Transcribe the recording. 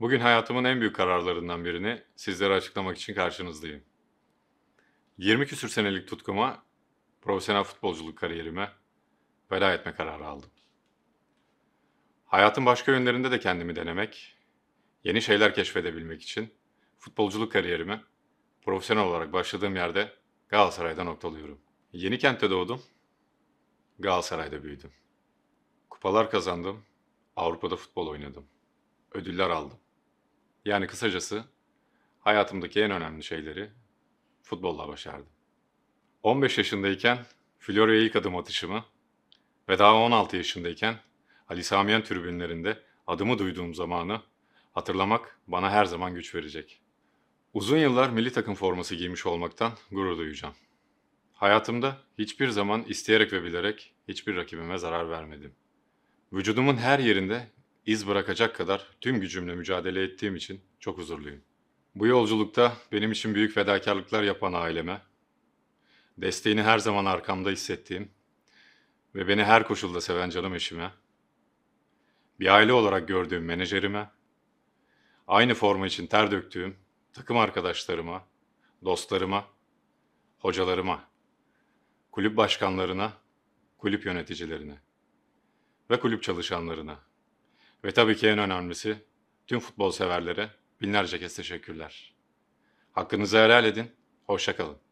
Bugün hayatımın en büyük kararlarından birini sizlere açıklamak için karşınızdayım. 20 küsür senelik tutkuma, profesyonel futbolculuk kariyerime veda etme kararı aldım. Hayatın başka yönlerinde de kendimi denemek, yeni şeyler keşfedebilmek için futbolculuk kariyerimi profesyonel olarak başladığım yerde Galatasaray'da noktalıyorum. Yeni kentte doğdum, Galatasaray'da büyüdüm. Kupalar kazandım, Avrupa'da futbol oynadım. Ödüller aldım. Yani kısacası hayatımdaki en önemli şeyleri futbolla başardım. 15 yaşındayken Florya'ya ilk adım atışımı ve daha 16 yaşındayken Ali Samiyen tribünlerinde adımı duyduğum zamanı hatırlamak bana her zaman güç verecek. Uzun yıllar milli takım forması giymiş olmaktan gurur duyacağım. Hayatımda hiçbir zaman isteyerek ve bilerek hiçbir rakibime zarar vermedim. Vücudumun her yerinde iz bırakacak kadar tüm gücümle mücadele ettiğim için çok huzurluyum. Bu yolculukta benim için büyük fedakarlıklar yapan aileme, desteğini her zaman arkamda hissettiğim ve beni her koşulda seven canım eşime, bir aile olarak gördüğüm menajerime, aynı forma için ter döktüğüm takım arkadaşlarıma, dostlarıma, hocalarıma, kulüp başkanlarına, kulüp yöneticilerine ve kulüp çalışanlarına ve tabii ki en önemlisi tüm futbol severlere binlerce kez teşekkürler. Hakkınızı helal edin, hoşçakalın.